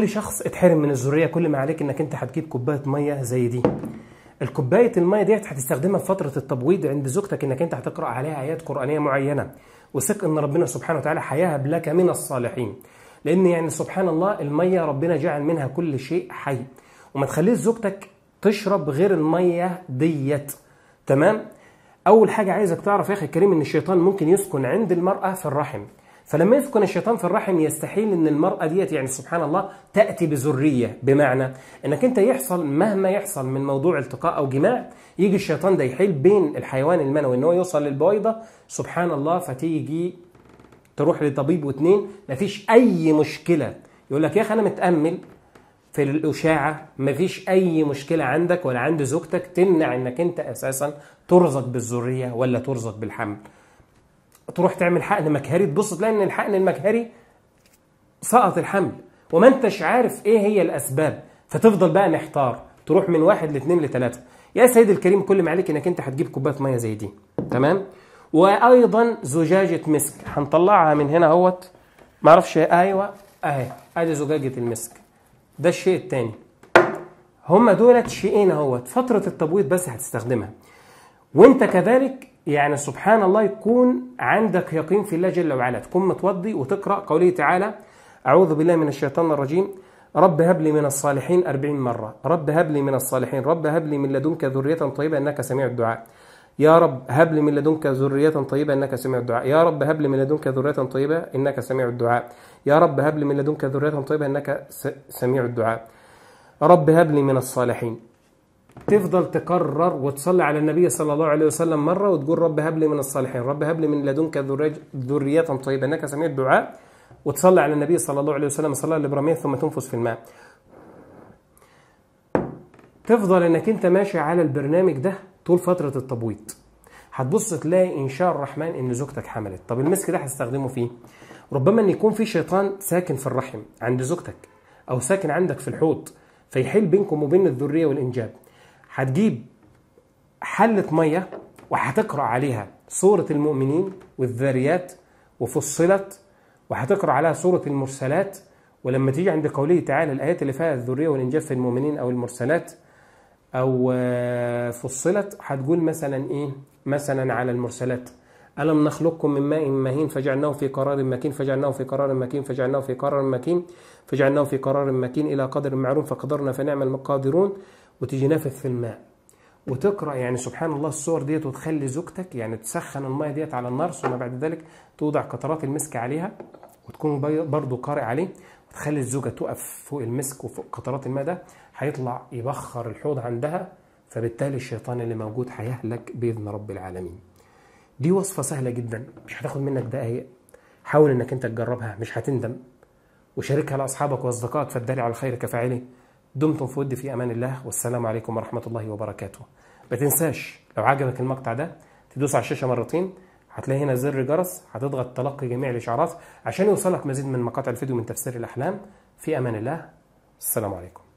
كل شخص اتحرم من الذريه كل ما عليك انك انت هتجيب كوبايه ميه زي دي الكوبايه الميه ديت هتستخدمها في فتره التبويض عند زوجتك انك انت هتقرا عليها ايات قرانيه معينه وثق ان ربنا سبحانه وتعالى حياها لك من الصالحين لان يعني سبحان الله الميه ربنا جعل منها كل شيء حي وما تخليش زوجتك تشرب غير الميه ديت تمام اول حاجه عايزك تعرف يا اخي الكريم ان الشيطان ممكن يسكن عند المراه في الرحم فلما يسكن الشيطان في الرحم يستحيل ان المراه ديت يعني سبحان الله تاتي بذريه بمعنى انك انت يحصل مهما يحصل من موضوع التقاء او جماع يجي الشيطان ده يحيل بين الحيوان المنوي ان هو يوصل للبويضه سبحان الله فتيجي تروح لطبيب واثنين مفيش اي مشكله يقول لك يا اخي انا متامل في الاشاعه مفيش اي مشكله عندك ولا عند زوجتك تمنع انك انت اساسا ترزق بالذريه ولا ترزق بالحمل تروح تعمل حقن مجهري تبص تلاقي ان الحقن المجهري سقط الحمل وما انتش عارف ايه هي الاسباب فتفضل بقى محتار تروح من واحد لاثنين لثلاثه يا سيد الكريم كل ما عليك انك انت هتجيب كوبايه ميه زي دي تمام وايضا زجاجه مسك هنطلعها من هنا اهوت معرفش ايوه اهي ادي زجاجه المسك ده الشيء الثاني هما دولت شيئين اهوت فتره التبويض بس هتستخدمها وانت كذلك يعني سبحان الله يكون عندك يقين في الله جل وعلا تكون متوضي وتقرأ قوله تعالى أعوذ بالله من الشيطان الرجيم رب هب لي من الصالحين أربعين مرة رب هب لي من الصالحين رب هب لي من لدنك ذرية طيبة إنك سميع الدعاء يا رب هب لي من لدنك ذرية طيبة إنك سميع الدعاء يا رب هب لي من لدنك ذرية طيبة إنك سميع الدعاء يا رب هب لي من لدنك ذرية طيبة إنك سميع الدعاء رب هب لي من الصالحين تفضل تكرر وتصلي على النبي صلى الله عليه وسلم مره وتقول رب هب لي من الصالحين رب هب لي من لدنك ذريه طيبه انك سميع الدعاء وتصلي على النبي صلى الله عليه وسلم الصلاه الابراهيميه ثم تنفس في الماء تفضل انك انت ماشي على البرنامج ده طول فتره التبويض هتبص تلاقي ان شاء الرحمن ان زوجتك حملت طب المسك ده هتستخدمه فيه ربما ان يكون في شيطان ساكن في الرحم عند زوجتك او ساكن عندك في الحوض فيحل بينكم وبين الذريه والانجاب هتجيب حلة مية وهتقرأ عليها سورة المؤمنين والذاريات وفصلت وهتقرأ عليها سورة المرسلات ولما تيجي عند قوله تعالى الآيات اللي فيها الذرية والإنجاب في المؤمنين أو المرسلات أو آه، فصلت هتقول مثلا إيه مثلا على المرسلات ألم نخلقكم من ماء مهين فجعلناه في قرار مكين فجعلناه في قرار مكين فجعلناه في قرار مكين فجعلناه في قرار مكين إلى قدر معلوم فقدرنا فنعم المقادرون وتيجي نافذ في الماء وتقرا يعني سبحان الله الصور ديت وتخلي زوجتك يعني تسخن الميه ديت على النار ثم بعد ذلك توضع قطرات المسك عليها وتكون برضه قارئ عليه وتخلي الزوجه تقف فوق المسك وفوق قطرات الماء ده هيطلع يبخر الحوض عندها فبالتالي الشيطان اللي موجود هيهلك باذن رب العالمين. دي وصفه سهله جدا مش هتاخد منك دقائق حاول انك انت تجربها مش هتندم وشاركها لاصحابك واصدقائك فالدليل على الخير كفاعله دمتم في ود في امان الله والسلام عليكم ورحمه الله وبركاته ما تنساش لو عجبك المقطع ده تدوس على الشاشه مرتين هتلاقي هنا زر جرس هتضغط تلقي جميع الاشعارات عشان يوصلك مزيد من مقاطع الفيديو من تفسير الاحلام في امان الله السلام عليكم